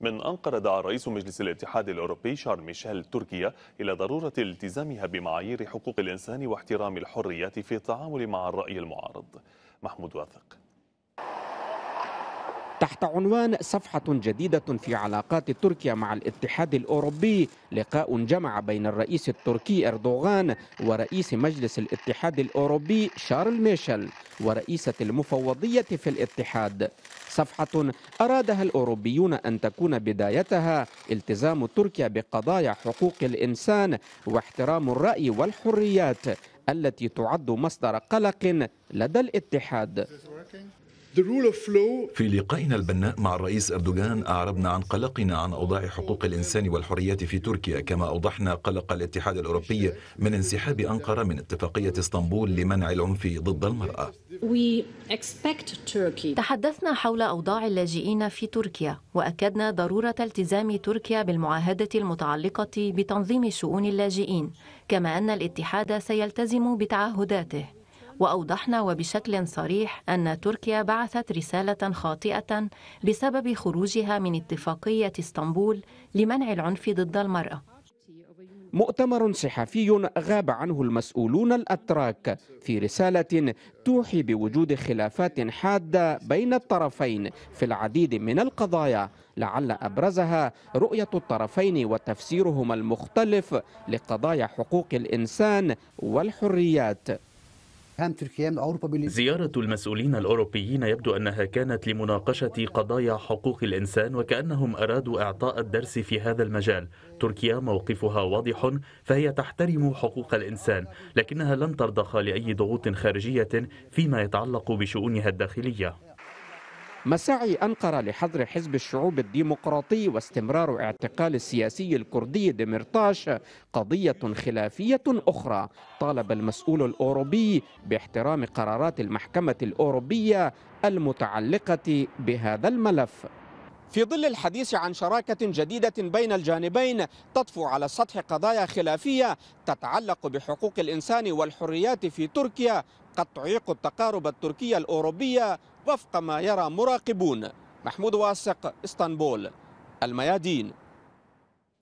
من أنقرة دعا رئيس مجلس الاتحاد الأوروبي شارل ميشيل تركيا إلى ضرورة التزامها بمعايير حقوق الإنسان واحترام الحريات في التعامل مع الرأي المعارض محمود واثق تحت عنوان صفحة جديدة في علاقات تركيا مع الاتحاد الأوروبي لقاء جمع بين الرئيس التركي أردوغان ورئيس مجلس الاتحاد الأوروبي شارل ميشيل ورئيسة المفوضية في الاتحاد صفحة أرادها الأوروبيون أن تكون بدايتها التزام تركيا بقضايا حقوق الإنسان واحترام الرأي والحريات التي تعد مصدر قلق لدى الاتحاد في لقائنا البناء مع الرئيس أردوغان أعربنا عن قلقنا عن أوضاع حقوق الإنسان والحريات في تركيا كما أوضحنا قلق الاتحاد الأوروبي من انسحاب أنقرة من اتفاقية اسطنبول لمنع العنف ضد المرأة تحدثنا حول أوضاع اللاجئين في تركيا وأكدنا ضرورة التزام تركيا بالمعاهدة المتعلقة بتنظيم شؤون اللاجئين كما أن الاتحاد سيلتزم بتعهداته وأوضحنا وبشكل صريح أن تركيا بعثت رسالة خاطئة بسبب خروجها من اتفاقية اسطنبول لمنع العنف ضد المرأة مؤتمر صحفي غاب عنه المسؤولون الاتراك في رساله توحي بوجود خلافات حاده بين الطرفين في العديد من القضايا لعل ابرزها رؤيه الطرفين وتفسيرهما المختلف لقضايا حقوق الانسان والحريات زيارة المسؤولين الأوروبيين يبدو أنها كانت لمناقشة قضايا حقوق الإنسان وكأنهم أرادوا إعطاء الدرس في هذا المجال تركيا موقفها واضح فهي تحترم حقوق الإنسان لكنها لن ترضخ لأي ضغوط خارجية فيما يتعلق بشؤونها الداخلية مساعي أنقرة لحظر حزب الشعوب الديمقراطي واستمرار اعتقال السياسي الكردي ديمرتاش قضية خلافية أخرى طالب المسؤول الأوروبي باحترام قرارات المحكمة الأوروبية المتعلقة بهذا الملف في ظل الحديث عن شراكة جديدة بين الجانبين تطفو على السطح قضايا خلافية تتعلق بحقوق الإنسان والحريات في تركيا قد تعيق التقارب التركية الأوروبية وفق ما يرى مراقبون محمود واسق اسطنبول الميادين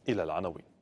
إلى العناوين